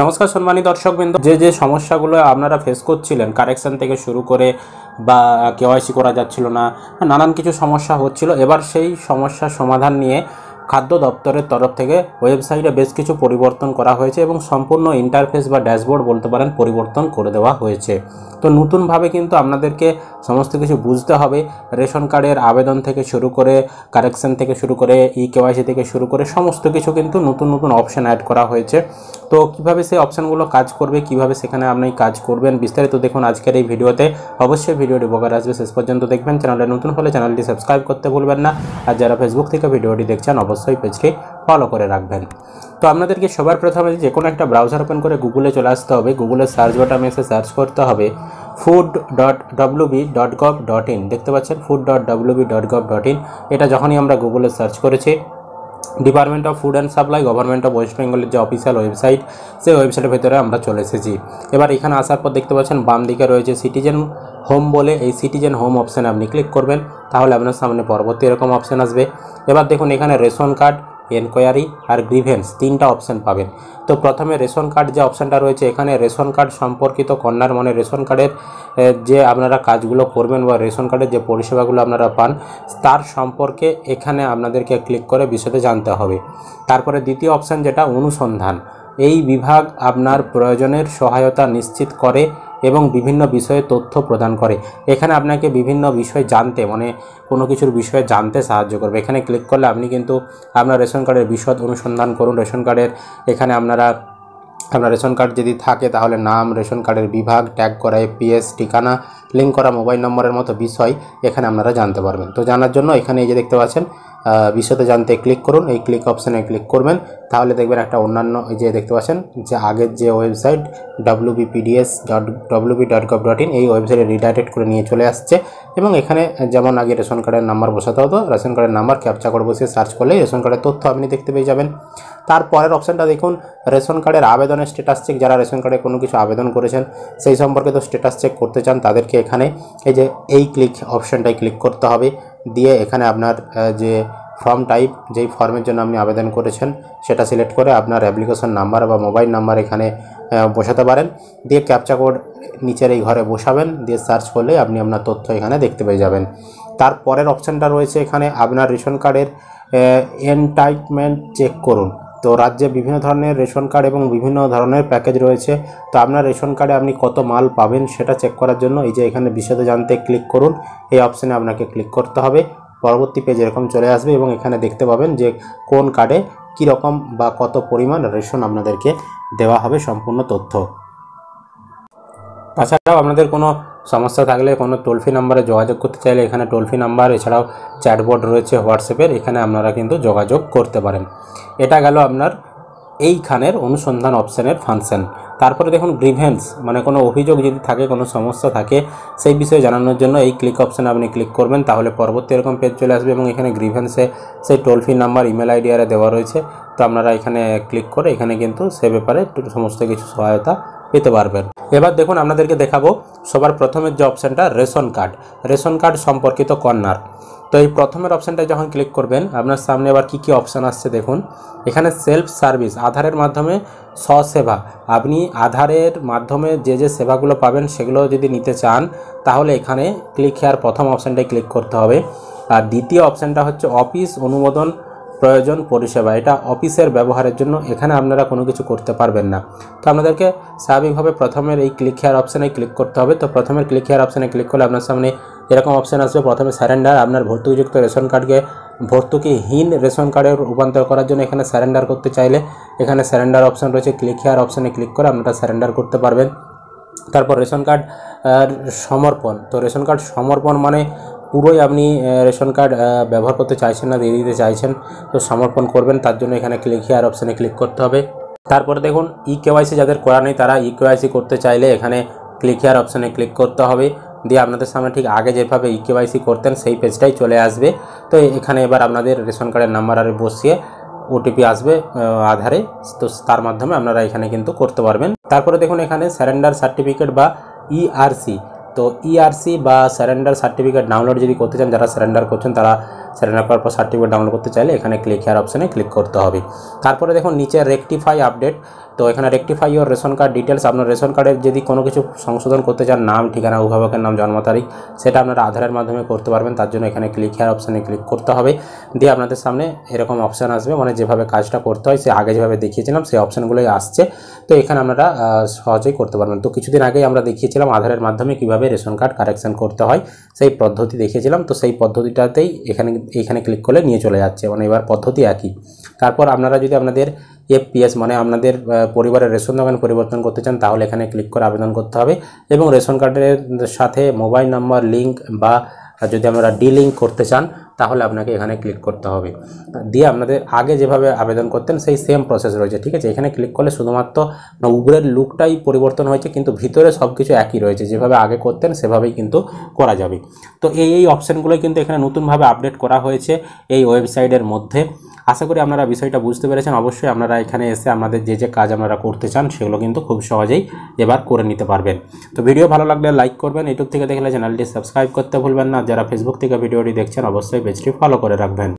নমস্কার সম্মানী দর্শকবৃন্দ যে যে সমস্যাগুলো আপনারা ফেস করছিলেন কারেকশান থেকে শুরু করে বা কেওয়াইসি করা যাচ্ছিল না নানান কিছু সমস্যা হচ্ছিল এবার সেই সমস্যা সমাধান নিয়ে খাদ্য দপ্তরের তরফ থেকে ওয়েবসাইটে বেশ কিছু পরিবর্তন করা হয়েছে এবং সম্পূর্ণ ইন্টারফেস বা ড্যাশবোর্ড বলতে পারেন পরিবর্তন করে দেওয়া হয়েছে তো নতুনভাবে কিন্তু আপনাদেরকে সমস্ত কিছু বুঝতে হবে রেশন কার্ডের আবেদন থেকে শুরু করে কারেকশন থেকে শুরু করে ই কেওয়াইসি থেকে শুরু করে সমস্ত কিছু কিন্তু নতুন নতুন অপশান অ্যাড করা হয়েছে তো কীভাবে সেই অপশানগুলো কাজ করবে কিভাবে সেখানে আপনি কাজ করবেন বিস্তারিত দেখুন আজকের এই ভিডিওতে অবশ্যই ভিডিওটি উপকার আসবে শেষ পর্যন্ত দেখবেন চ্যানেলে নতুন হলে চ্যানেলটি সাবস্ক্রাইব করতে ভুলবেন না আর যারা ফেসবুক থেকে ভিডিওটি দেখছেন অবশ্যই পেজটি ফলো করে রাখবেন তো আপনাদেরকে সবার প্রথমে যে কোনো একটা ব্রাউজার ওপেন করে গুগলে চলে আসতে হবে গুগলের সার্চ বাটামে এসে সার্চ করতে হবে food dot B dot gov dot in দেখতে পাচ্ছেন food dot B dot gov dot in এটা যখনই আমরা গুগলে সার্চ করেছি department of food and supply government of west বেঙ্গলের যে অফিসিয়াল ওয়েবসাইট সেই ওয়েবসাইটের ভেতরে আমরা চলে এসেছি এবার এখানে আসার পর দেখতে পাচ্ছেন বাম দিকে রয়েছে সিটিজেন হোম বলে এই সিটিজেন হোম অপশানে আপনি ক্লিক করবেন তাহলে আপনার সামনে পরবর্তী এরকম অপশান আসবে এবার দেখুন এখানে রেশন কার্ড এনকোয়ারি আর গ্রিভেন্স তিনটা অপশান পাবেন তো প্রথমে রেশন কার্ড যে অপশানটা রয়েছে এখানে রেশন কার্ড সম্পর্কিত কন্যার মানে রেশন কার্ডের যে আপনারা কাজগুলো করবেন বা রেশন কার্ডের যে পরিষেবাগুলো আপনারা পান তার সম্পর্কে এখানে আপনাদেরকে ক্লিক করে বিষয়টা জানতে হবে তারপরে দ্বিতীয় অপশান যেটা অনুসন্ধান এই বিভাগ আপনার প্রয়োজনের সহায়তা নিশ্চিত করে এবং বিভিন্ন বিষয়ে তথ্য প্রদান করে এখানে আপনাকে বিভিন্ন বিষয় জানতে মানে কোনো কিছুর বিষয়ে জানতে সাহায্য করবে এখানে ক্লিক করলে আপনি কিন্তু আপনার রেশন কার্ডের বিশদ অনুসন্ধান করুন রেশন কার্ডের এখানে আপনারা আপনার রেশন কার্ড যদি থাকে তাহলে নাম রেশন কার্ডের বিভাগ ট্যাগ করা এপিএস ঠিকানা লিঙ্ক করা মোবাইল নম্বরের মতো বিষয় এখানে আপনারা জানতে পারবেন তো জানার জন্য এখানে এই যে দেখতে পাচ্ছেন বিষয়তে জানতে ক্লিক করুন এই ক্লিক অপশানে ক্লিক করবেন তাহলে দেখবেন একটা অন্যান্য যে দেখতে পাচ্ছেন যে আগের যে website WBPDS dot dot dot in এই ওয়েবসাইটে রিডাইরেক্ট করে নিয়ে চলে আসছে এবং এখানে যেমন আগে রেশন কার্ডের নাম্বার বসাতে হতো রেশন কার্ডের নাম্বার ক্যাপচা করে বসে সার্চ করলে রেশন কার্ডের তথ্য আপনি দেখতে পেয়ে যাবেন তারপরের অপশানটা দেখুন রেশন কার্ডের আবেদনের স্ট্যাটাস চেক যারা রেশন কার্ডে কোনো কিছু আবেদন করেছেন সেই সম্পর্কে তো স্ট্যাটাস চেক করতে চান তাদেরকে এখানে এই যে এই ক্লিক অপশানটায় ক্লিক করতে হবে দিয়ে এখানে আপনার যে ফর্ম টাইপ যেই ফর্মের জন্য আপনি আবেদন করেছেন সেটা সিলেক্ট করে আপনার অ্যাপ্লিকেশন নাম্বার বা মোবাইল নাম্বার এখানে বসাতে পারেন দিয়ে ক্যাপচা কোড নিচের এই ঘরে বসাবেন দিয়ে সার্চ করলে আপনি আপনার তথ্য এখানে দেখতে পেয়ে যাবেন তারপরের অপশানটা রয়েছে এখানে আপনার রেশন কার্ডের এনটাইটমেন্ট চেক করুন তো রাজ্যে বিভিন্ন ধরনের রেশন কার্ড এবং বিভিন্ন ধরনের প্যাকেজ রয়েছে তো আপনার রেশন কার্ডে আপনি কত মাল পাবেন সেটা চেক করার জন্য এই যে এখানে বিশদে জানতে ক্লিক করুন এই অপশানে আপনাকে ক্লিক করতে হবে পরবর্তী পেজ এরকম চলে আসবে এবং এখানে দেখতে পাবেন যে কোন কার্ডে কীরকম বা কত পরিমাণ রেশন আপনাদেরকে দেওয়া হবে সম্পূর্ণ তথ্য তাছাড়াও আপনাদের কোনো সমস্যা থাকলে কোনো টোল ফ্রি নাম্বারে যোগাযোগ করতে চাইলে এখানে টোল ফ্রি নাম্বার এছাড়াও চ্যাটবোর্ড রয়েছে হোয়াটসঅ্যাপের এখানে আপনারা কিন্তু যোগাযোগ করতে পারেন এটা গেল আপনার এইখানের অনুসন্ধান অপশানের ফাংশান তারপরে দেখুন গ্রিভেন্স মানে কোনো অভিযোগ যদি থাকে কোনো সমস্যা থাকে সেই বিষয়ে জানানোর জন্য এই ক্লিক অপশানে আপনি ক্লিক করবেন তাহলে পরবর্তী এরকম পেজ চলে আসবে এবং এখানে গ্রিভেন্সে সেই টোল ফ্রি নাম্বার ইমেল আইডিয়ারে দেওয়া রয়েছে তো আপনারা এখানে ক্লিক করে এখানে কিন্তু সে ব্যাপারে সমস্ত কিছু সহায়তা পেতে পারবেন এবার দেখুন আপনাদেরকে দেখাবো সবার প্রথমের যে অপশানটা রেশন কার্ড রেশন কার্ড সম্পর্কিত কর্নার তো এই প্রথমের অপশানটা যখন ক্লিক করবেন আপনার সামনে আবার কি কি অপশান আসছে দেখুন এখানে সেলফ সার্ভিস আধারের মাধ্যমে স্বসেবা আপনি আধারের মাধ্যমে যে যে সেবাগুলো পাবেন সেগুলো যদি নিতে চান তাহলে এখানে ক্লিক হেয়ার প্রথম অপশানটায় ক্লিক করতে হবে আর দ্বিতীয় অপশানটা হচ্ছে অফিস অনুমোদন প্রয়োজন পরিষেবা এটা অফিসের ব্যবহারের জন্য এখানে আপনারা কোনো কিছু করতে পারবেন না তো আপনাদেরকে স্বাভাবিকভাবে প্রথমের এই ক্লিক হেয়ার অপশানে ক্লিক করতে হবে তো প্রথমের ক্লিক হেয়ার অপশানে ক্লিক করলে আপনার সামনে এরকম অপশান আসবে প্রথমে স্যারেন্ডার আপনার ভর্তুকিযুক্ত রেশন কার্ডকে ভর্তুকিহীন রেশন কার্ডে রূপান্তর করার জন্য এখানে স্যারেন্ডার করতে চাইলে এখানে স্যারেন্ডার অপশান রয়েছে ক্লিক হেয়ার অপশানে ক্লিক করে আপনারা স্যারেন্ডার করতে পারবেন তারপর রেশন কার্ড সমর্পণ তো রেশন কার্ড সমর্পণ মানে পুরোই আপনি রেশন কার্ড ব্যবহার করতে চাইছেন না দিয়ে দিতে চাইছেন তো সমর্পণ করবেন তার জন্য এখানে ক্লিক হিয়ার অপশানে ক্লিক করতে হবে তারপরে দেখুন ই কেওয়াইসি যাদের করা নেই তারা ই কেওয়াইসি করতে চাইলে এখানে ক্লিক হিয়ার অপশানে ক্লিক করতে হবে দিয়ে আপনাদের সামনে ঠিক আগে যেভাবে ই কেওয়াইসি করতেন সেই পেজটাই চলে আসবে তো এখানে এবার আপনাদের রেশন কার্ডের নাম্বার আরে বসিয়ে ওটিপি আসবে আধারে তো তার মাধ্যমে আপনারা এখানে কিন্তু করতে পারবেন তারপরে দেখুন এখানে স্যারেন্ডার সার্টিফিকেট বা ইআরসি e তো ইআরসি e বা সারেন্ডার সার্টিফিকেট ডাউনলোড যদি করতে চান যারা স্যারেন্ডার করছেন তারা সারেন্ডার করার পর সার্টিফিকেট ডাউনলোড করতে চাইলে এখানে ক্লিক হেয়ার অপশানে ক্লিক করতে হবে তারপরে দেখুন নিচে রেকটিফাই আপডেট তো এখানে rectify or ration card details আপনার রেশন কার্ডের যদি কোনো কিছু সংশোধন করতে চান নাম ঠিকানা অভিভাবকের নাম জন্ম তারিখ সেটা আপনারা আধারের মাধ্যমে করতে পারবেন তার জন্য এখানে ক্লিক হেয়ার অপশানে ক্লিক করতে হবে দিয়ে আপনাদের সামনে এরকম অপশান আসবে মানে যেভাবে কাজটা করতে হয় সে আগে যেভাবে দেখিয়েছিলাম সেই অপশানগুলোই আসছে তো এখানে আপনারা সহজেই করতে পারবেন তো কিছুদিন আগেই আমরা দেখিয়েছিলাম আধারের মাধ্যমে কীভাবে রেশন কার্ড কারেকশান করতে হয় সেই পদ্ধতি দেখিয়েছিলাম তো সেই পদ্ধতিটাতেই এখানে এখানে ক্লিক করলে নিয়ে চলে যাচ্ছে মানে এবার পদ্ধতি একই তারপর আপনারা যদি আপনাদের এফপিএস মানে আপনাদের পরিবারের রেশন দোকান পরিবর্তন করতে চান তাহলে এখানে ক্লিক করে আবেদন করতে হবে এবং রেশন কার্ডের সাথে মোবাইল নাম্বার লিঙ্ক বা যদি আমরা ডি লিঙ্ক করতে চান তাহলে আপনাকে এখানে ক্লিক করতে হবে দিয়ে আপনাদের আগে যেভাবে আবেদন করতেন সেই সেম প্রসেস রয়েছে ঠিক আছে এখানে ক্লিক করলে শুধুমাত্র উপরের লুকটাই পরিবর্তন হয়েছে কিন্তু ভিতরে সব কিছু একই রয়েছে যেভাবে আগে করতেন সেভাবেই কিন্তু করা যাবে তো এই এই অপশানগুলোই কিন্তু এখানে নতুনভাবে আপডেট করা হয়েছে এই ওয়েবসাইটের মধ্যে আশা করি আপনারা বিষয়টা বুঝতে পেরেছেন অবশ্যই আপনারা এখানে এসে আমাদের যে যে কাজ আপনারা করতে চান সেগুলো কিন্তু খুব সহজেই এবার করে নিতে পারবেন তো ভিডিও ভালো লাগলে লাইক করবেন ইউটিউব থেকে দেখলে চ্যানেলটি সাবস্ক্রাইব করতে ভুলবেন না যারা ফেসবুক থেকে ভিডিওটি দেখছেন অবশ্যই পেজটি ফলো করে রাখবেন